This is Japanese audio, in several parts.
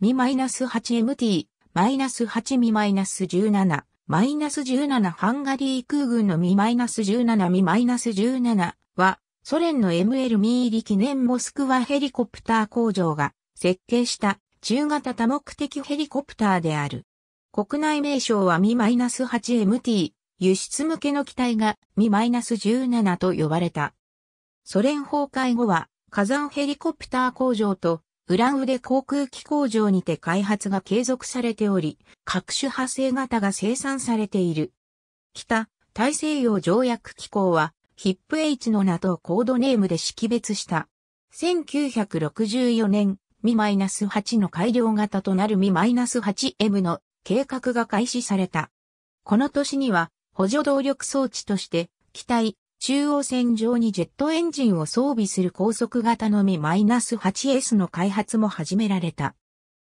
ナス8 m t -8Mi-17、-17 ハンガリー空軍の Mi-17、ナス1 7は、ソ連の ML ミーリ記念モスクワヘリコプター工場が設計した中型多目的ヘリコプターである。国内名称はナス8 m t 輸出向けの機体がナス1 7と呼ばれた。ソ連崩壊後は火山ヘリコプター工場とウランウデ航空機工場にて開発が継続されており、各種派生型が生産されている。北、大西洋条約機構は、ヒップ H の名とコードネームで識別した。1964年、ナス8の改良型となるナス8 m の計画が開始された。この年には、補助動力装置として、機体、中央線上にジェットエンジンを装備する高速型のミ -8S の開発も始められた。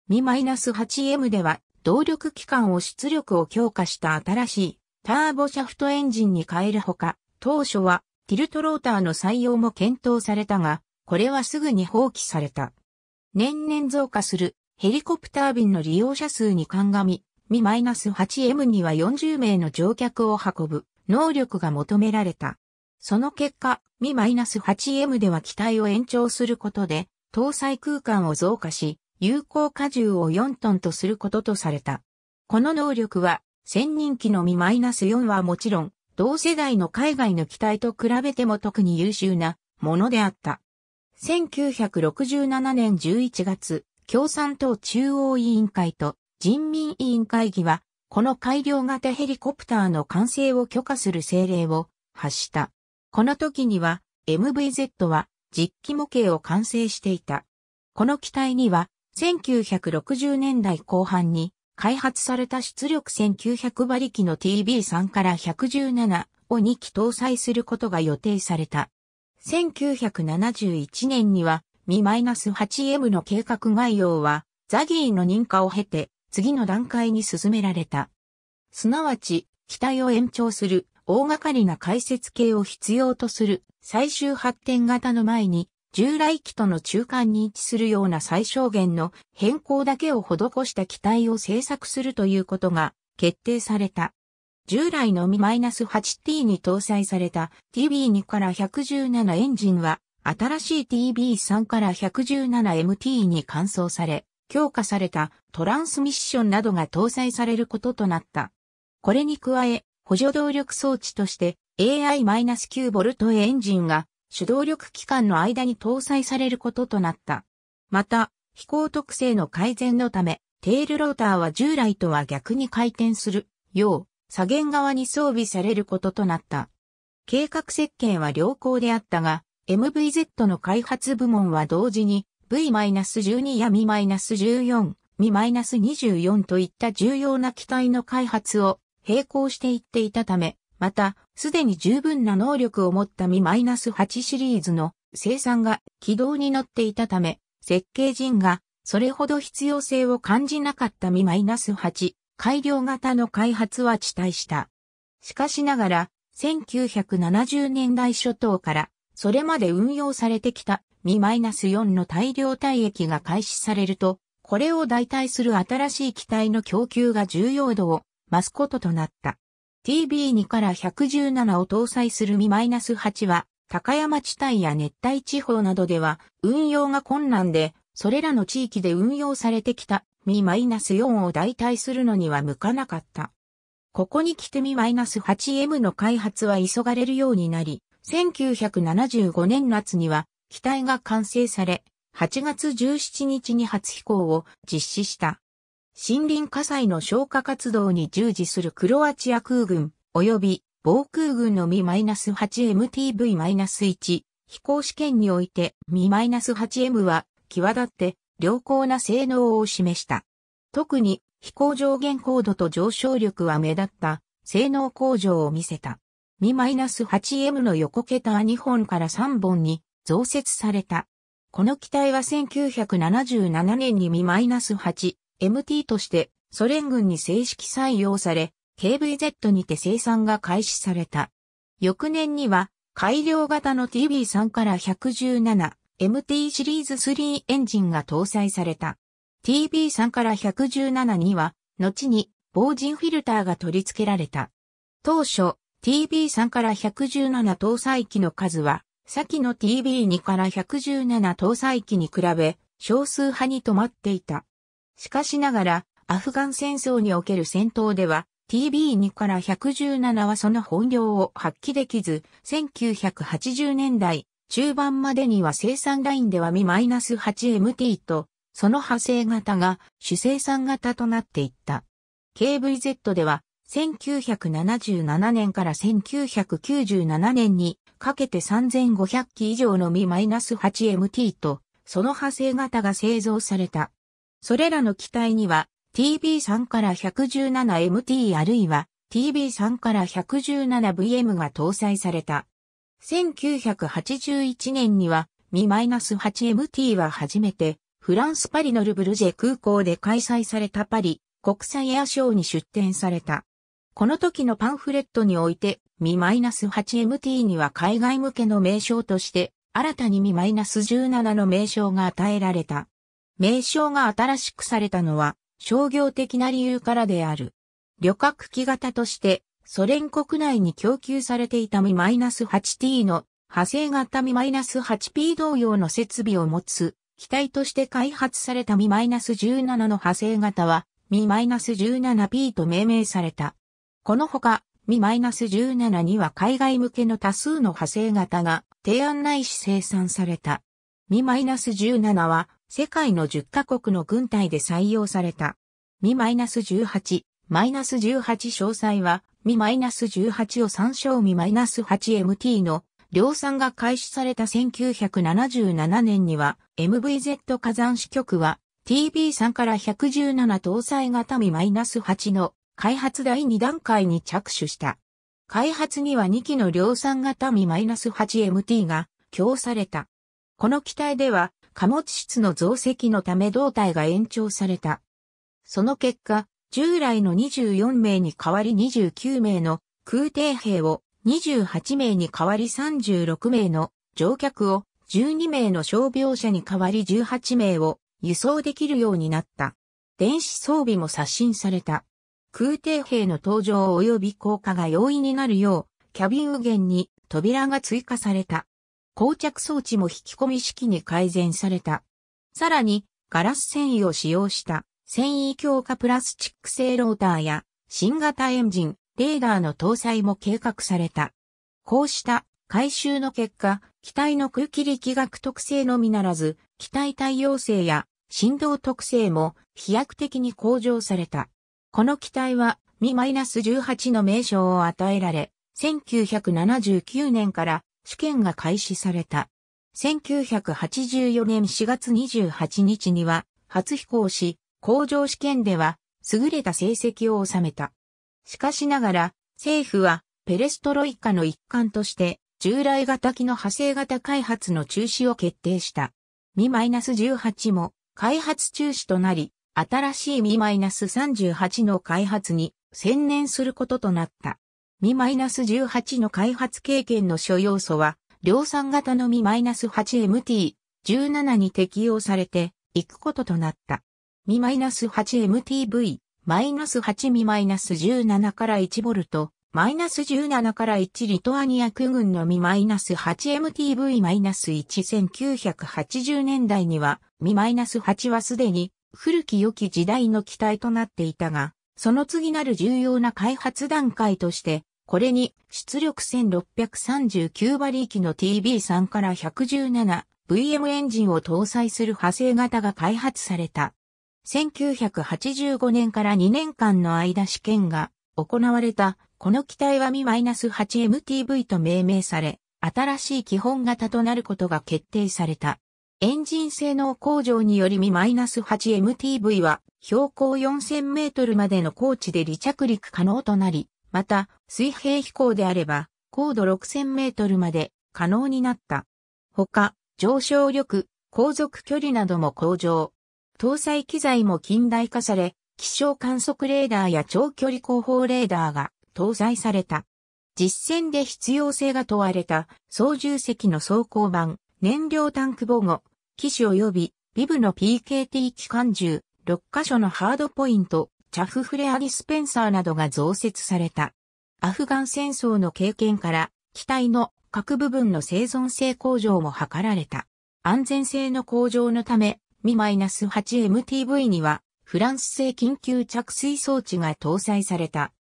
ミ -8M では動力機関を出力を強化した新しいターボシャフトエンジンに変えるほか、当初はティルトローターの採用も検討されたが、これはすぐに放棄された。年々増加するヘリコプター便の利用者数に鑑み、ミ -8M には40名の乗客を運ぶ能力が求められた。その結果、Mi-8M では機体を延長することで、搭載空間を増加し、有効荷重を4トンとすることとされた。この能力は、専人機の Mi-4 はもちろん、同世代の海外の機体と比べても特に優秀なものであった。1967年11月、共産党中央委員会と人民委員会議は、この改良型ヘリコプターの完成を許可する政令を発した。この時には MVZ は実機模型を完成していた。この機体には1960年代後半に開発された出力1900馬力の TB3 から117を2機搭載することが予定された。1971年には Mi-8M の計画概要はザギーの認可を経て次の段階に進められた。すなわち、機体を延長する大掛かりな解説系を必要とする最終発展型の前に、従来機との中間に位置するような最小限の変更だけを施した機体を製作するということが決定された。従来のみ -8T に搭載された TB2 から117エンジンは新しい TB3 から 117MT に換装され、強化されたトランスミッションなどが搭載されることとなった。これに加え、補助動力装置として AI-9V エンジンが主動力機関の間に搭載されることとなった。また、飛行特性の改善のため、テールローターは従来とは逆に回転するよう、左舷側に装備されることとなった。計画設計は良好であったが、MVZ の開発部門は同時に V-12 や Mi-14、Mi-24 といった重要な機体の開発を並行していっていたため、また、すでに十分な能力を持ったス -8 シリーズの生産が軌道に乗っていたため、設計人がそれほど必要性を感じなかったス -8 改良型の開発は遅滞した。しかしながら、1970年代初頭から、それまで運用されてきたス -4 の大量退役が開始されると、これを代替する新しい機体の供給が重要度をマスコットとなった。TB2 から117を搭載するミ -8 は、高山地帯や熱帯地方などでは運用が困難で、それらの地域で運用されてきたミ -4 を代替するのには向かなかった。ここに来てミ -8M の開発は急がれるようになり、1975年夏には機体が完成され、8月17日に初飛行を実施した。森林火災の消火活動に従事するクロアチア空軍及び防空軍のミ -8MTV-1 飛行試験においてミ -8M は際立って良好な性能を示した。特に飛行上限高度と上昇力は目立った性能向上を見せた。ミ -8M の横桁2本から3本に増設された。この機体は1977年にミ -8 MT としてソ連軍に正式採用され、KVZ にて生産が開始された。翌年には改良型の TB3 から 117MT シリーズ3エンジンが搭載された。TB3 から117には、後に防塵フィルターが取り付けられた。当初、TB3 から117搭載機の数は、先の TB2 から117搭載機に比べ、少数派に止まっていた。しかしながら、アフガン戦争における戦闘では、TB2 から117はその本領を発揮できず、1980年代中盤までには生産ラインでは Mi-8MT と、その派生型が主生産型となっていった。KVZ では、1977年から1997年にかけて3500機以上の Mi-8MT と、その派生型が製造された。それらの機体には TB3 から 117MT あるいは TB3 から 117VM が搭載された。1981年には、Mi-8MT は初めて、フランスパリのルブルジェ空港で開催されたパリ国際エアショーに出展された。この時のパンフレットにおいて、Mi-8MT には海外向けの名称として、新たに Mi-17 の名称が与えられた。名称が新しくされたのは商業的な理由からである。旅客機型としてソ連国内に供給されていたミ -8T の派生型ミ -8P 同様の設備を持つ機体として開発されたミ -17 の派生型はミ -17P と命名された。このほかミ -17 には海外向けの多数の派生型が提案ないし生産された。ミ -17 は世界の10カ国の軍隊で採用された。m 1 8ナス1 8詳細は、m 1 8を参照 m 8 m t の量産が開始された1977年には、MVZ 火山支局は TB3 から117搭載型 m 8の開発第2段階に着手した。開発には2機の量産型 m 8 m t が供された。この機体では貨物室の増積のため胴体が延長された。その結果、従来の24名に代わり29名の空挺兵を28名に代わり36名の乗客を12名の傷病者に代わり18名を輸送できるようになった。電子装備も刷新された。空挺兵の登場及び降下が容易になるよう、キャビン右舷に扉が追加された。膠着装置も引き込み式に改善された。さらに、ガラス繊維を使用した繊維強化プラスチック製ローターや新型エンジン、レーダーの搭載も計画された。こうした改修の結果、機体の空気力学特性のみならず、機体対応性や振動特性も飛躍的に向上された。この機体はミ -18 の名称を与えられ、1979年から試験が開始された。1984年4月28日には初飛行し、工場試験では優れた成績を収めた。しかしながら政府はペレストロイカの一環として従来型機の派生型開発の中止を決定した。m 1 8も開発中止となり、新しい m 3 8の開発に専念することとなった。m 1 8の開発経験の諸要素は、量産型の m 8 m t 1 7に適用されていくこととなった。m 8 m t v ミ8 m 1 7から 1V、m 1 7から1リトアニア空軍の m 8 m t v 1 9 8 0年代には、m 8はすでに古き良き時代の機体となっていたが、その次なる重要な開発段階として、これに出力1639馬力の TB3 から 117VM エンジンを搭載する派生型が開発された。1985年から2年間の間試験が行われた、この機体はミ -8MTV と命名され、新しい基本型となることが決定された。エンジン性能向上によりミ -8MTV は標高4000メートルまでの高地で離着陸可能となり、また、水平飛行であれば、高度6000メートルまで可能になった。ほか、上昇力、航続距離なども向上。搭載機材も近代化され、気象観測レーダーや長距離広報レーダーが搭載された。実戦で必要性が問われた操縦席の装甲版、燃料タンク防護、機種及びビブの PKT 機関銃、6カ所のハードポイント、チャフフレア・ディスペンサーなどが増設された。アフガン戦争の経験から、機体の各部分の生存性向上も図られた。安全性の向上のため、Mi-8MTV には、フランス製緊急着水装置が搭載された。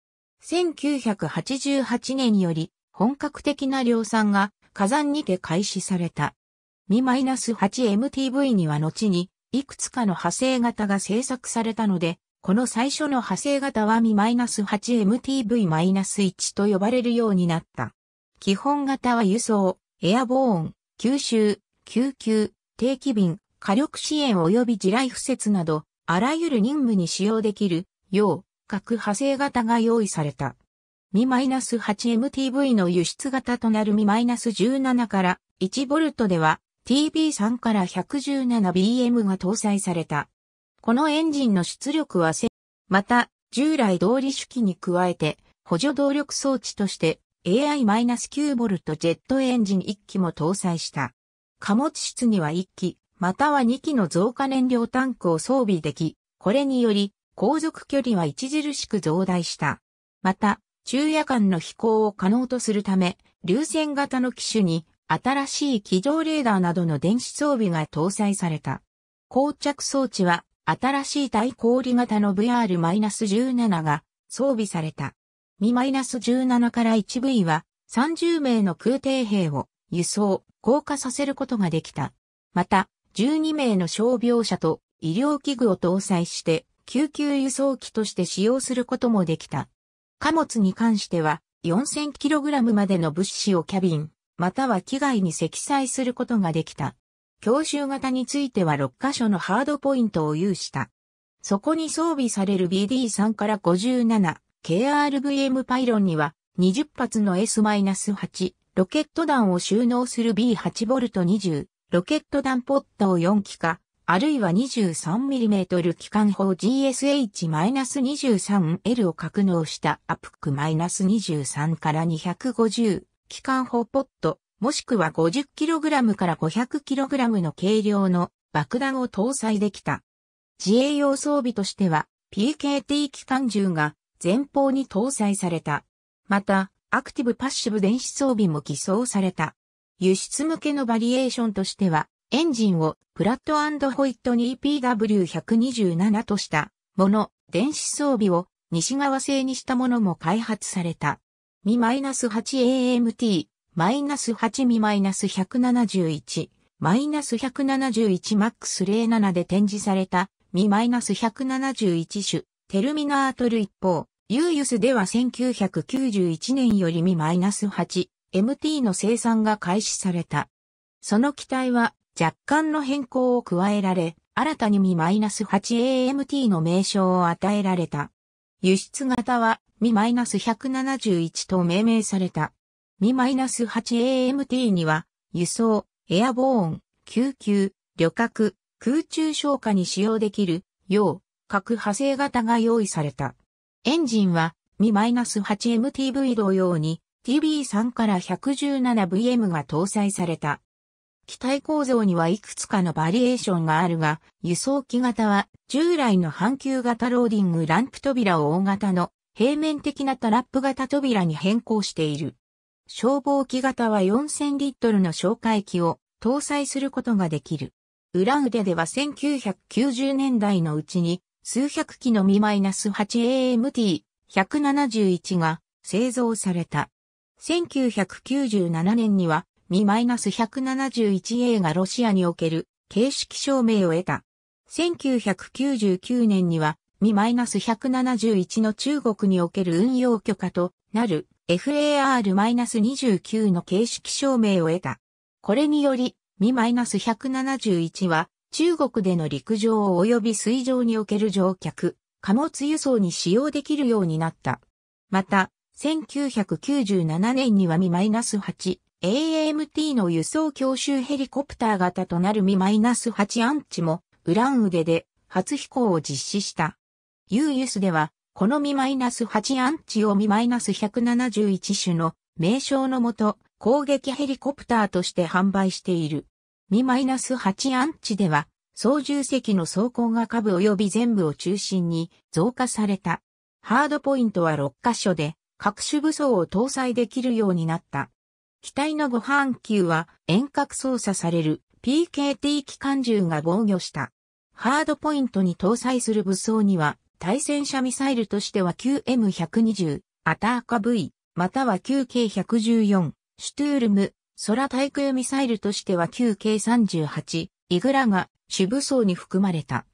1988年より、本格的な量産が火山にて開始された。Mi-8MTV には後に、いくつかの派生型が製作されたので、この最初の派生型はマイナス -8MTV-1 と呼ばれるようになった。基本型は輸送、エアボーン、吸収、救急、定期便、火力支援及び地雷敷設など、あらゆる任務に使用できる、よう、各派生型が用意された。ス -8MTV の輸出型となるス -17 から1ボルトでは TB3 から 117BM が搭載された。このエンジンの出力は1000、また、従来動力主機に加えて、補助動力装置として AI-9V ジェットエンジン1機も搭載した。貨物室には1機、または2機の増加燃料タンクを装備でき、これにより、航続距離は著しく増大した。また、昼夜間の飛行を可能とするため、流線型の機種に、新しい機動レーダーなどの電子装備が搭載された。膠着装置は新しい対氷型の VR-17 が装備された。m 1 7から 1V は30名の空挺兵を輸送、降下させることができた。また、12名の傷病者と医療器具を搭載して救急輸送機として使用することもできた。貨物に関しては 4000kg までの物資をキャビン、または機外に積載することができた。教習型については6箇所のハードポイントを有した。そこに装備される BD3 から 57KRVM パイロンには20発の S-8 ロケット弾を収納する B8V20 ロケット弾ポットを4機か、あるいは 23mm 機関砲 GSH-23L を格納したアプク -23 から250機関砲ポットもしくは 50kg から 500kg の軽量の爆弾を搭載できた。自衛用装備としては PKT 機関銃が前方に搭載された。また、アクティブパッシブ電子装備も偽装された。輸出向けのバリエーションとしては、エンジンをプラットホイットに EPW127 としたもの、電子装備を西側製にしたものも開発された。2-8AMT マイナス8ミマイナス171、マイナス171マックス07で展示された、ミマイナス171種、テルミナートル一方、ユーユスでは1991年よりミマイナス8、MT の生産が開始された。その機体は若干の変更を加えられ、新たにミマイナス 8AMT の名称を与えられた。輸出型はミマイナス171と命名された。2-8AMT には、輸送、エアボーン、救急、旅客、空中消火に使用できる、よう、派生型が用意された。エンジンは、2-8MTV 同様に、TB3 から 117VM が搭載された。機体構造にはいくつかのバリエーションがあるが、輸送機型は従来の半球型ローディングランプ扉を大型の平面的なトラップ型扉に変更している。消防機型は4000リットルの消火器を搭載することができる。裏腕では1990年代のうちに数百機のマイナス -8AMT171 が製造された。1997年にはマイナス -171A がロシアにおける形式証明を得た。1999年にはマイナス -171 の中国における運用許可となる FAR-29 の形式証明を得た。これにより、Mi 171は、中国での陸上及び水上における乗客、貨物輸送に使用できるようになった。また、1997年には Mi-8、a m t の輸送強襲ヘリコプター型となる Mi-8 アンチも、ウラン腕で初飛行を実施した。ユーユスでは、このミ -8 アンチをミ -171 種の名称のもと、攻撃ヘリコプターとして販売している。ミ -8 アンチでは、操縦席の走行が下部及び全部を中心に増加された。ハードポイントは6カ所で、各種武装を搭載できるようになった。機体のご半球は遠隔操作される PKT 機関銃が防御した。ハードポイントに搭載する武装には対戦車ミサイルとしては QM120、アターカ V、または 9K114、シュトゥールム、空対空ミサイルとしては 9K38、イグラが主武装に含まれた。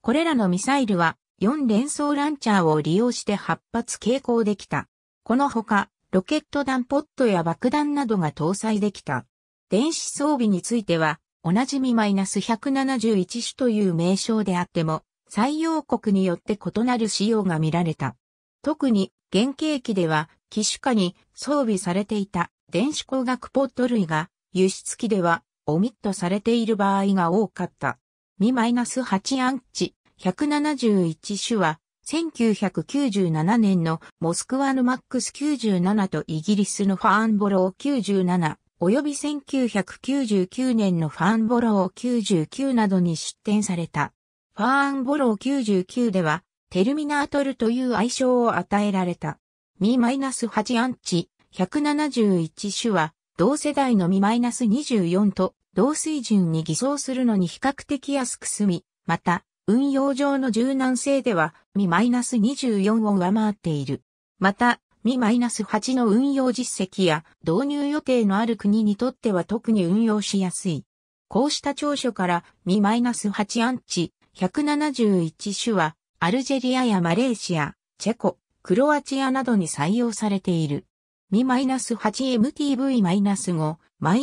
これらのミサイルは4連装ランチャーを利用して8発携行できた。このほか、ロケット弾ポットや爆弾などが搭載できた。電子装備については、おなじみマイナス -171 種という名称であっても、採用国によって異なる仕様が見られた。特に原型機では機種化に装備されていた電子工学ポット類が輸出機ではオミットされている場合が多かった。ナス8アンチ171種は1997年のモスクワのマックス97とイギリスのファーンボロー97及び1999年のファーンボロー99などに出展された。ファーンボロー99では、テルミナートルという愛称を与えられた。ミマイナス8アンチ171種は、同世代のミマイナス2 4と同水準に偽装するのに比較的安く済み、また、運用上の柔軟性では、ミマイナス2 4を上回っている。また、ミマイナス8の運用実績や導入予定のある国にとっては特に運用しやすい。こうした長所からミマイナス8アンチ171種は、アルジェリアやマレーシア、チェコ、クロアチアなどに採用されている。ナス8 m t v 5 8 5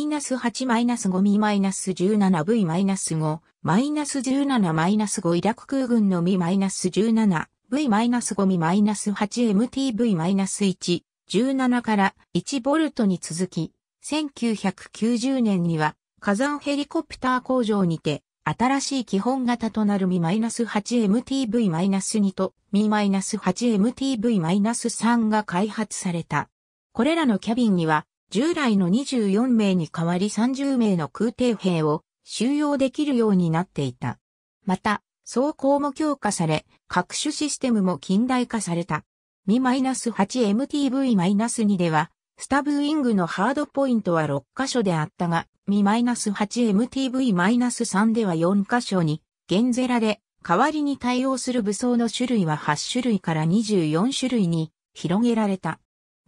ナス1 7 v 5 -17-5 イラク空軍のナス1 7 v 5ナス8 m t v 1 17から1ボルトに続き、1990年には火山ヘリコプター工場にて新しい基本型となる Mi-8MTV-2 と Mi-8MTV-3 が開発された。これらのキャビンには、従来の24名に代わり30名の空挺兵を収容できるようになっていた。また、装甲も強化され、各種システムも近代化された。Mi-8MTV-2 では、スタブウィングのハードポイントは6箇所であったが、Mi-8MTV-3 では4箇所に減税られ、代わりに対応する武装の種類は8種類から24種類に広げられた。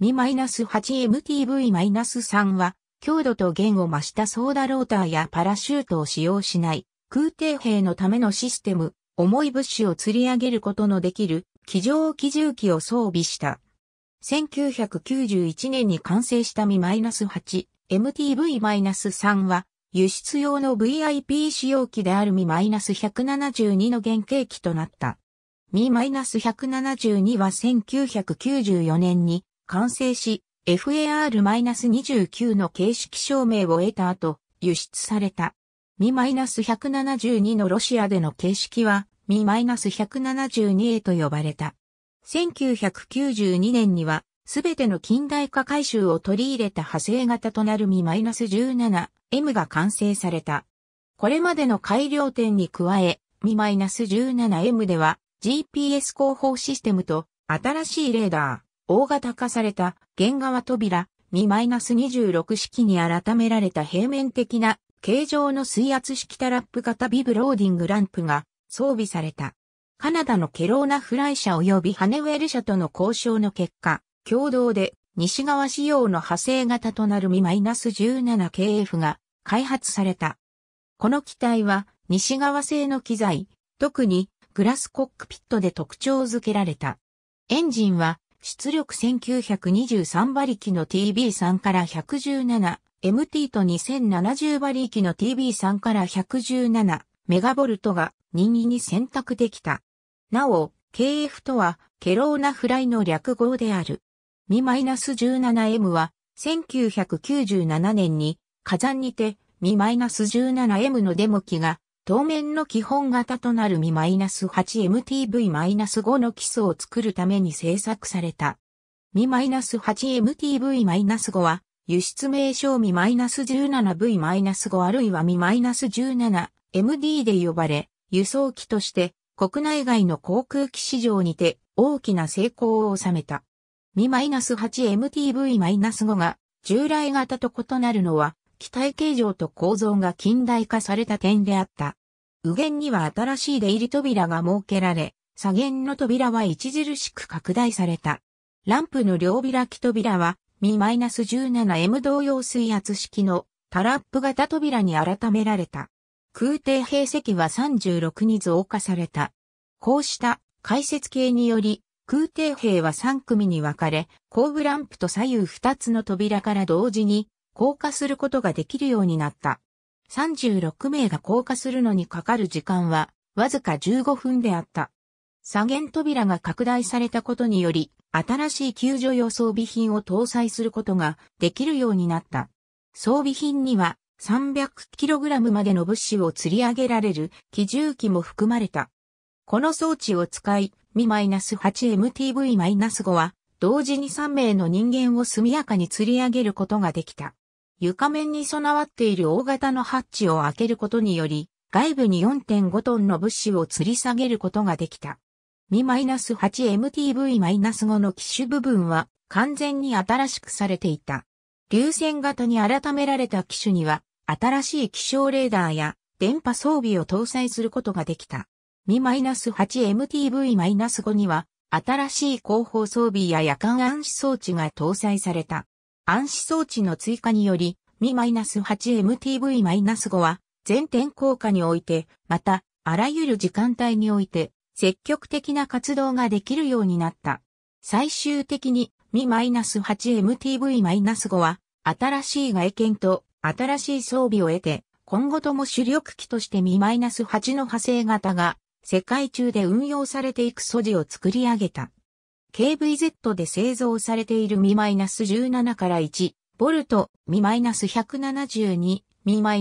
Mi-8MTV-3 は、強度と弦を増したソーダローターやパラシュートを使用しない空挺兵のためのシステム、重い物資を吊り上げることのできる機上機重機を装備した。1991年に完成したス -8 MTV-3 は輸出用の VIP 使用機であるミ -172 の原型機となった。ミ -172 は1994年に完成し、FAR-29 の形式証明を得た後、輸出された。ミ -172 のロシアでの形式は、ミ -172A と呼ばれた。1992年には、すべての近代化改修を取り入れた派生型となるみ -17M が完成された。これまでの改良点に加え、み -17M では GPS 広報システムと新しいレーダー、大型化された原側扉、み -26 式に改められた平面的な形状の水圧式タラップ型ビブローディングランプが装備された。カナダのケローナフライ社及びハネウェル社との交渉の結果、共同で西側仕様の派生型となるミ -17KF が開発された。この機体は西側製の機材、特にグラスコックピットで特徴づけられた。エンジンは出力1923馬力の TB3 から117、MT と2070馬力の TB3 から117、メガボルトが任意に選択できた。なお、KF とはケローナフライの略語である。Mi-17M は、1997年に火山にて Mi-17M のデモ機が当面の基本型となる Mi-8MTV-5 の基礎を作るために制作された。Mi-8MTV-5 は輸出名称 Mi-17V-5 あるいは Mi-17MD で呼ばれ、輸送機として国内外の航空機市場にて大きな成功を収めた。Mi-8MTV-5 が従来型と異なるのは機体形状と構造が近代化された点であった。右舷には新しい出入り扉が設けられ、左舷の扉は著しく拡大された。ランプの両開き扉は Mi-17M 同様水圧式のタラップ型扉に改められた。空挺兵石は36に増加された。こうした解説系により空挺兵は3組に分かれ、後部ランプと左右2つの扉から同時に降下することができるようになった。36名が降下するのにかかる時間は、わずか15分であった。左舷扉が拡大されたことにより、新しい救助用装備品を搭載することができるようになった。装備品には 300kg までの物資を釣り上げられる機重機も含まれた。この装置を使い、ナス8 m t v 5は、同時に3名の人間を速やかに釣り上げることができた。床面に備わっている大型のハッチを開けることにより、外部に4.5トンの物資を吊り下げることができた。ナス8 m t v 5の機種部分は完全に新しくされていた。流線型に改められた機種には、新しい気象レーダーや電波装備を搭載することができた。Mi-8MTV-5 には、新しい後方装備や夜間暗視装置が搭載された。暗視装置の追加により、Mi-8MTV-5 は、全天降下において、また、あらゆる時間帯において、積極的な活動ができるようになった。最終的に、Mi-8MTV-5 は、新しい外見と新しい装備を得て、今後とも主力機として Mi-8 の派生型が世界中で運用されていく素地を作り上げた。KVZ で製造されているナス1 7から1、ボルト、Mi-172、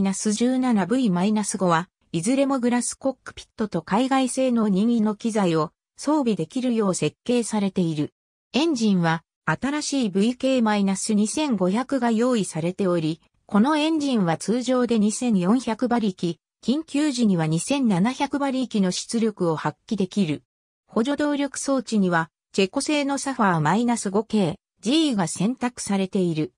ナス1 7 v 5は、いずれもグラスコックピットと海外製の任意の機材を装備できるよう設計されている。エンジンは新しい VK-2500 が用意されており、このエンジンは通常で2400馬力、緊急時には2700馬力の出力を発揮できる。補助動力装置には、チェコ製のサファーマイナス -5 系 G が選択されている。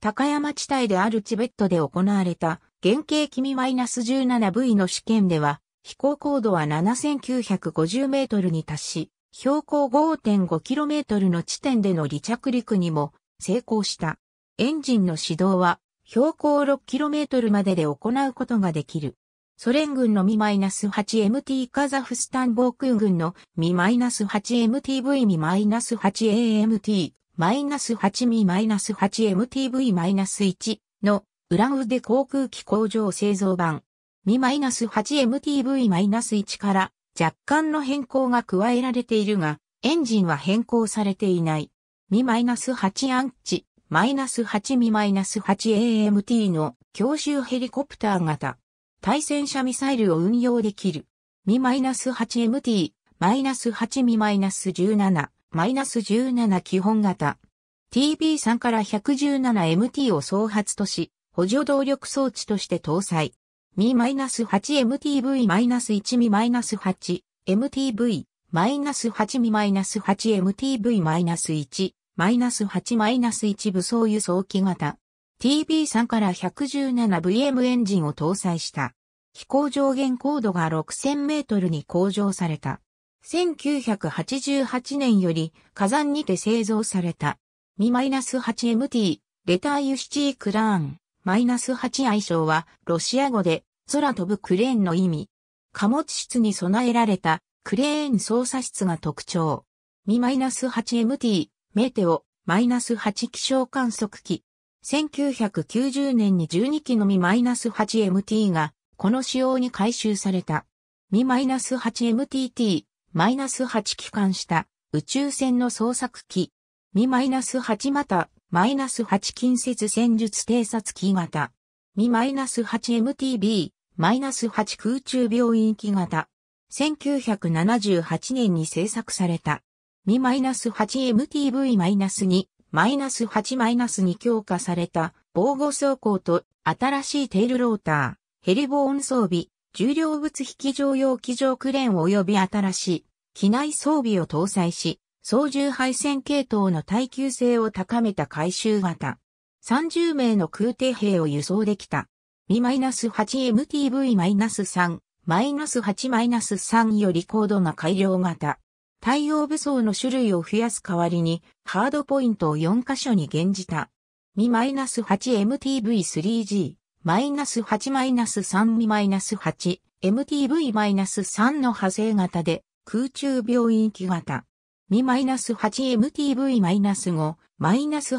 高山地帯であるチベットで行われた、原型マイナス -17V の試験では、飛行高度は7950メートルに達し、標高 5.5km の地点での離着陸にも成功した。エンジンの始動は標高 6km までで行うことができる。ソ連軍のミ -8MT カザフスタン防空軍のミ -8MTV ミ -8AMT マイナス8ミマイナス 8MTV マ1の裏腕航空機工場製造版ミマイナス 8MTV マ1から若干の変更が加えられているが、エンジンは変更されていない。ミマイナス8アンチ、マイナス8ミマイナス 8AMT の強襲ヘリコプター型。対戦車ミサイルを運用できる。m 8 m t m 8 m 1 7 m 1 7基本型。TB3 から 117MT を総発とし、補助動力装置として搭載。m 8 m t v 1 m 8 MTV、m 8 m 8 m t v 1 m 8 1武装輸送機型。TB3 から 117VM エンジンを搭載した。飛行上限高度が6000メートルに向上された。1988年より火山にて製造された。Mi-8MT、レターユシチークラーン、-8 愛称はロシア語で空飛ぶクレーンの意味。貨物室に備えられたクレーン操作室が特徴。Mi-8MT、メテオ、-8 気象観測機、1990年に12機のみ -8MT が、この仕様に改修された。ス -8MTT、-8 機関した宇宙船の捜索機。み -8 また、-8 近接戦術偵察機型。ス -8MTB、-8 空中病院機型。1978年に製作された。ス -8MTV-2 マイナス8マイナスに強化された防護装甲と新しいテールローター、ヘリボーン装備、重量物引き乗用機上クレーン及び新しい機内装備を搭載し、操縦配線系統の耐久性を高めた回収型。30名の空挺兵を輸送できた。ス8 m t v 3 -8-3 より高度な改良型。対応武装の種類を増やす代わりに、ハードポイントを4箇所に減じた。m 8 m t v 3 g 8 3 m 8 MTV-3 の派生型で、空中病院機型。m 8 m t v 5 8 5 m 1 7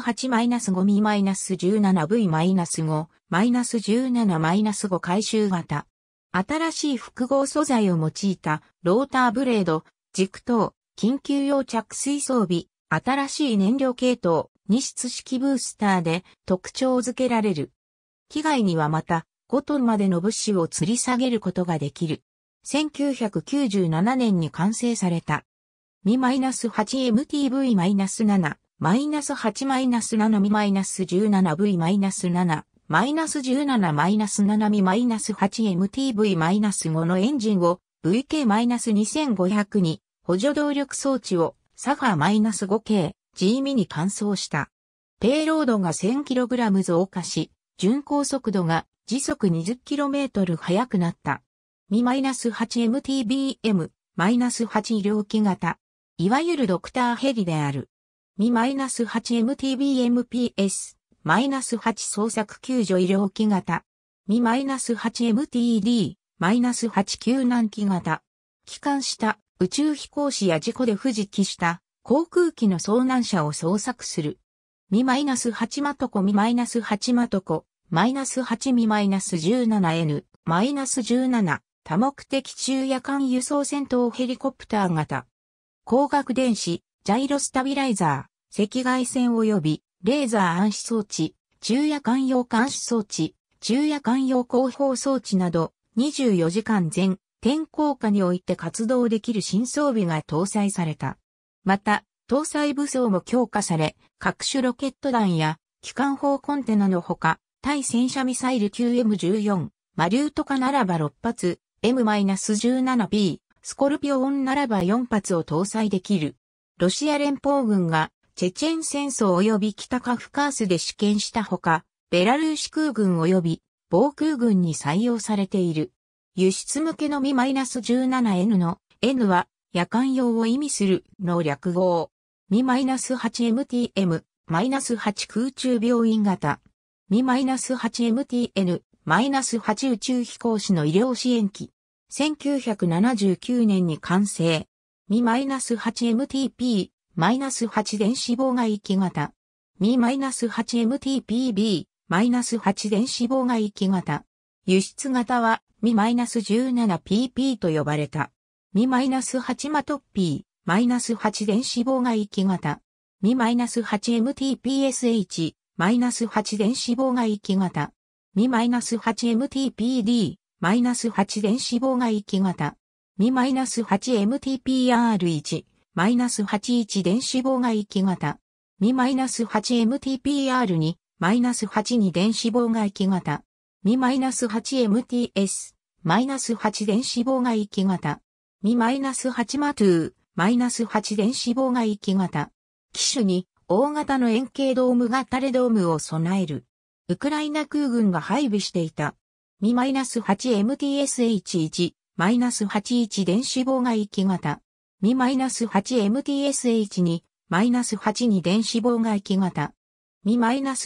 v 5 17-5回収型。新しい複合素材を用いたローターブレード、軸等、緊急用着水装備、新しい燃料系統、二室式ブースターで特徴付けられる。機外にはまた5トンまでの物資を吊り下げることができる。1997年に完成された。Mi-8MTV-7、-8-7Mi-17V-7、17-7Mi-8MTV-5 のエンジンを VK-2500 に補助動力装置をサファー -5 k G ミに換装した。ペイロードが 1000kg 増加し、巡航速度が時速 20km 速くなった。Mi-8MTBM-8 療機型。いわゆるドクターヘリである。Mi-8MTBMPS。8捜索救助医療機型。Mi-8MTD、マイナス89南機型。帰還した宇宙飛行士や事故で不時期した航空機の遭難者を捜索する。ミマイナス8マトコミマイナス8マトコ、マイナス8ミマイナス 17N、マイナス17、多目的中夜間輸送戦闘ヘリコプター型。光学電子、ジャイロスタビライザー、赤外線及び、レーザー暗視装置、昼夜間用監視装置、昼夜間用広報装置など、24時間全天候下において活動できる新装備が搭載された。また、搭載武装も強化され、各種ロケット弾や機関砲コンテナのほか、対戦車ミサイル QM14、マリュートカならば6発、M-17B、スコルピオンならば4発を搭載できる。ロシア連邦軍がチェチェン戦争及び北カフカースで試験したほか、ベラルーシ空軍及び防空軍に採用されている。輸出向けのみ -17N の N は夜間用を意味するの略号。み -8MTM、-8 空中病院型。み -8MTN、-8 宇宙飛行士の医療支援機。1979年に完成。み -8MTP、-8 電子妨害機型。み -8MTPB、マイナス8電子妨害き型。輸出型は、ミマイナス 17PP と呼ばれた。ミマイナス8マトッピー、マイナス8電子妨害き型。ミマイナス 8MTPSH、マイナス8電子妨害き型。ミマイナス 8MTPD、マイナス8電子妨害き型。ミマイナス 8MTPR1、マイナス81電子妨害き型。ミマイナス 8MTPR2、マイナス -8 に電子妨害機型。ミマイナス8 m t s マイナス -8 電子妨害機型。ミマイナス8マトゥー、マイナス -8 電子妨害機型。機種に大型の円形ドーム型レドームを備える。ウクライナ空軍が配備していた。ミマイナス8 m t s h 1 -81 電子妨害機型。ナス8 m t s h 2 -82 電子妨害機型。ス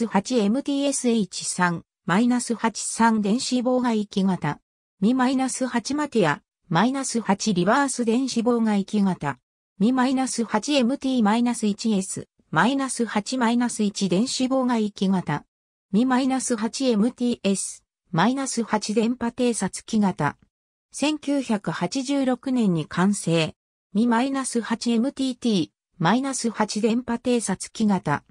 8 m t s h 3 83電子妨害域型。ス8マティア、8リバース電子妨害域型。ス8 m t 1 s 8-1電子妨害域型。ス8 m t s 8電波偵察機型。1986年に完成。ス8 m t t 8電波偵察機型。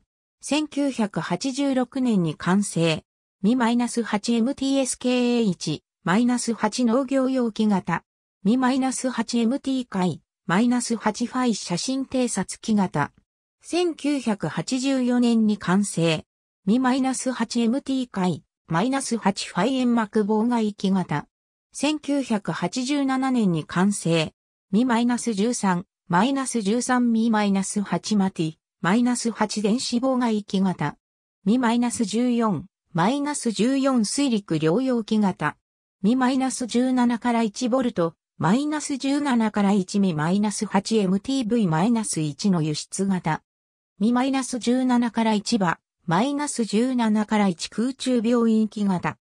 1986年に完成。Mi-8MTSKA1、-8 農業用機型。Mi-8MT 回、-8 ファイ写真偵察機型。1984年に完成。Mi-8MT 回、-8 ファイ煙幕妨害機型。1987年に完成。Mi-13、-13Mi-8 マティ。マイナス8電子妨害機型。ミマイナス14、マイナス14水陸両用機型。ミマイナス17から1ボルト、マイナス17から1ミマイナス 8MTV マイナス1の輸出型。ミマイナス17から1場、マイナス17から1空中病院機型。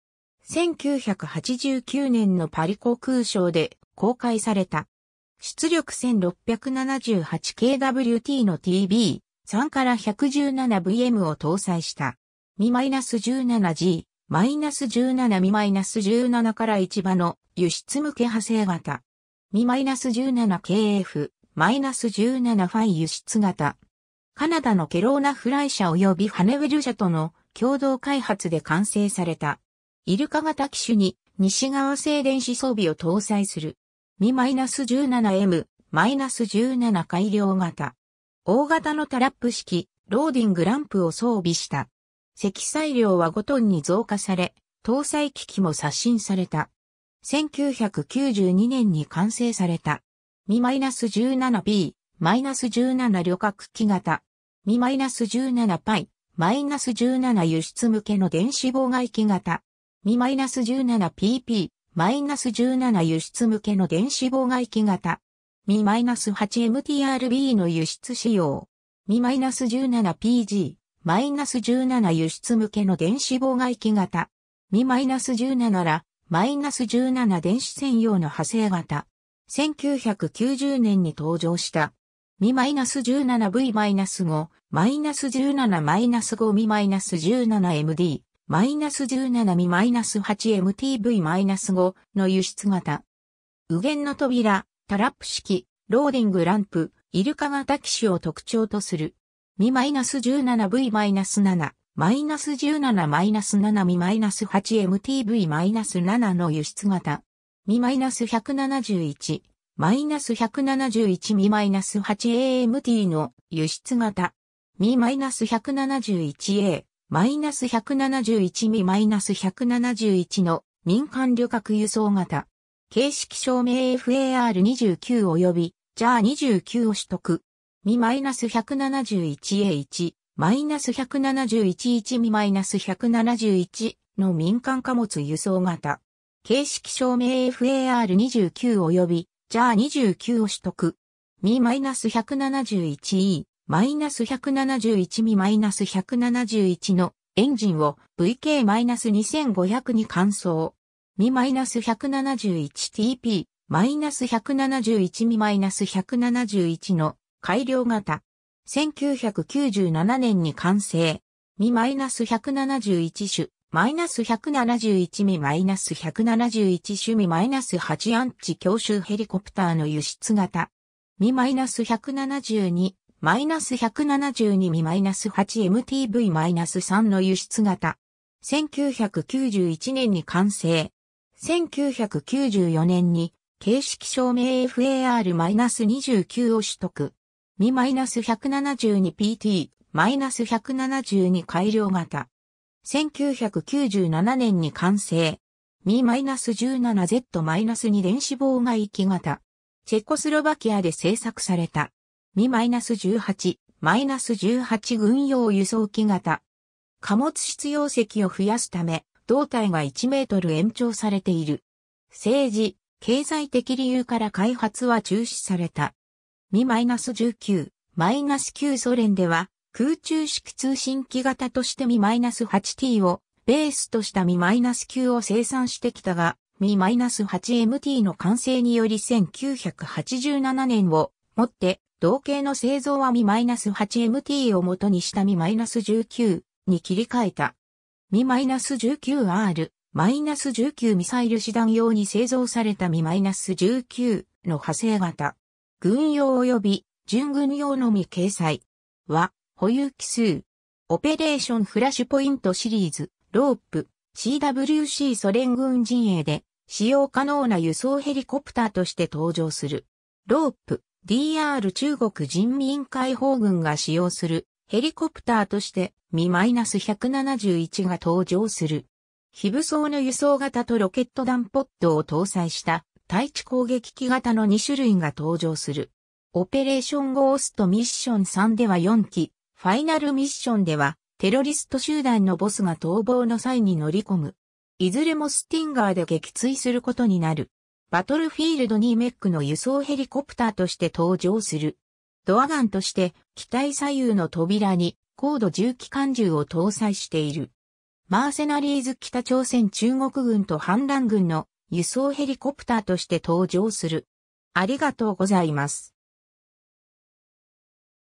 1989年のパリ航空省で公開された。出力 1678kWt の TB、3から 117VM を搭載した。m 1 7 g m 1 7 m 1 7から市場の輸出向け派生型。m 1 7 k f 1 7ファイ輸出型。カナダのケローナフライ社及びハネウェル社との共同開発で完成された。イルカ型機種に西側製電子装備を搭載する。m 1 7 m 1 7改良型。大型のタラップ式、ローディングランプを装備した。積載量は5トンに増加され、搭載機器も刷新された。1992年に完成された。m 1 7 b 17旅客機型。m 1 7 p i 17輸出向けの電子妨害機型。m 1 7 p p 17輸出向けの電子妨害機型。ナス8 m t r b の輸出仕様。ナス1 7 p g ナス1 7輸出向けの電子妨害機型。ナス1 7ら、ナス1 7電子専用の派生型。1990年に登場した。ナス1 7 v 5 m i 1 7 5ナス1 7 m d m i 1 7ナス8 m t v 5の輸出型。右舷の扉、タラップ式、ローディングランプ、イルカ型機種を特徴とする。Mi-17V-7、1 7 7 m i 8 m t v 7の輸出型。Mi-171、Mi-171Mi-8AMT の輸出型。Mi-171A、Mi-171Mi-171 の民間旅客輸送型。形式証明 FAR29 及び j a 2 9を取得。み -171A1、171-1み -171 の民間貨物輸送型。形式証明 FAR29 及び j a 2 9を取得。み -171E、171み -171 のエンジンを VK-2500 に換装。m 1 7 1 t p -171 Mi-171 の改良型。1997年に完成。Mi-171 種、-171 Mi-171 種 Mi-8 アンチ強襲ヘリコプターの輸出型。Mi-172、-172 Mi-8MTV-3 の輸出型。1991年に完成。1994年に形式証明 FAR-29 を取得。み -172PT-172 改良型。1997年に完成。み -17Z-2 電子妨害機型。チェコスロバキアで製作された。み -18、18軍用輸送機型。貨物必要席を増やすため、胴体が1メートル延長されている。政治、経済的理由から開発は中止された。Mi-19、-9 ソ連では空中式通信機型として Mi-8T をベースとした Mi-9 を生産してきたが、Mi-8MT の完成により1987年をもって同型の製造は Mi-8MT を元にした Mi-19 に切り替えた。m 1 9 r 1 9ミサイル師団用に製造された m 1 9の派生型。軍用及び準軍用のみ掲載。は、保有機数。オペレーションフラッシュポイントシリーズ、ロープ、CWC ソ連軍陣営で使用可能な輸送ヘリコプターとして登場する。ロープ、DR 中国人民解放軍が使用するヘリコプターとしてミ -171 が登場する。非武装の輸送型とロケット弾ポッドを搭載した対地攻撃機型の2種類が登場する。オペレーションゴーストミッション3では4機、ファイナルミッションではテロリスト集団のボスが逃亡の際に乗り込む。いずれもスティンガーで撃墜することになる。バトルフィールド2メックの輸送ヘリコプターとして登場する。ドアガンとして機体左右の扉に高度重機関銃を搭載している。マーセナリーズ北朝鮮中国軍と反乱軍の輸送ヘリコプターとして登場する。ありがとうございます。